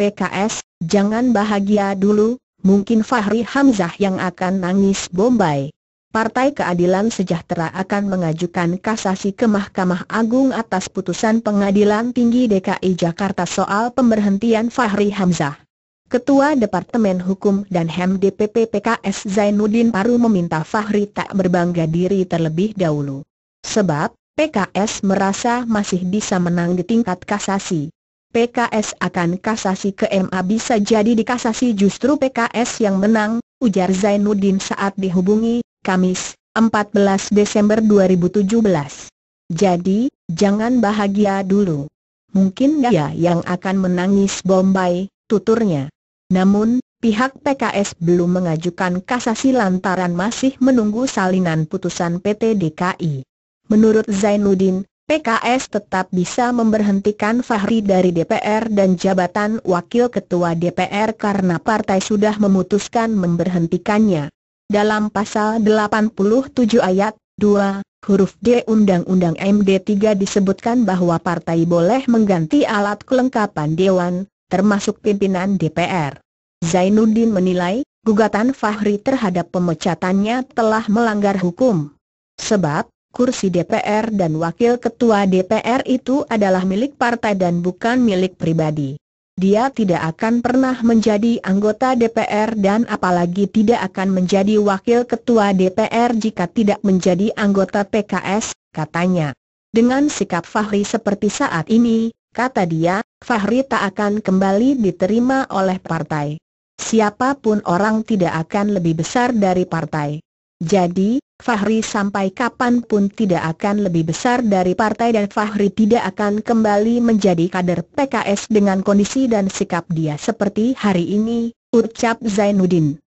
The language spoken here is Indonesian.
PKS, jangan bahagia dulu, mungkin Fahri Hamzah yang akan nangis Bombay. Partai Keadilan Sejahtera akan mengajukan kasasi ke Mahkamah Agung atas putusan Pengadilan Tinggi DKI Jakarta soal pemberhentian Fahri Hamzah. Ketua Departemen Hukum dan HAM e DPP PKS Zainuddin Paru meminta Fahri tak berbangga diri terlebih dahulu. Sebab, PKS merasa masih bisa menang di tingkat kasasi. PKS akan kasasi ke MA bisa jadi dikasasi justru PKS yang menang, ujar Zainuddin saat dihubungi, Kamis, 14 Desember 2017. Jadi, jangan bahagia dulu. Mungkin dia ya yang akan menangis Bombay, tuturnya. Namun, pihak PKS belum mengajukan kasasi lantaran masih menunggu salinan putusan PT DKI. Menurut Zainuddin, PKS tetap bisa memberhentikan Fahri dari DPR dan jabatan Wakil Ketua DPR karena partai sudah memutuskan memberhentikannya. Dalam pasal 87 ayat 2, huruf D Undang-Undang MD 3 disebutkan bahwa partai boleh mengganti alat kelengkapan Dewan, termasuk pimpinan DPR. Zainuddin menilai, gugatan Fahri terhadap pemecatannya telah melanggar hukum. Sebab, kursi DPR dan wakil ketua DPR itu adalah milik partai dan bukan milik pribadi. Dia tidak akan pernah menjadi anggota DPR dan apalagi tidak akan menjadi wakil ketua DPR jika tidak menjadi anggota PKS, katanya. Dengan sikap Fahri seperti saat ini, kata dia, Fahri tak akan kembali diterima oleh partai. Siapapun orang tidak akan lebih besar dari partai. Jadi, Fahri sampai kapanpun tidak akan lebih besar dari partai dan Fahri tidak akan kembali menjadi kader PKS dengan kondisi dan sikap dia seperti hari ini, ucap Zainuddin.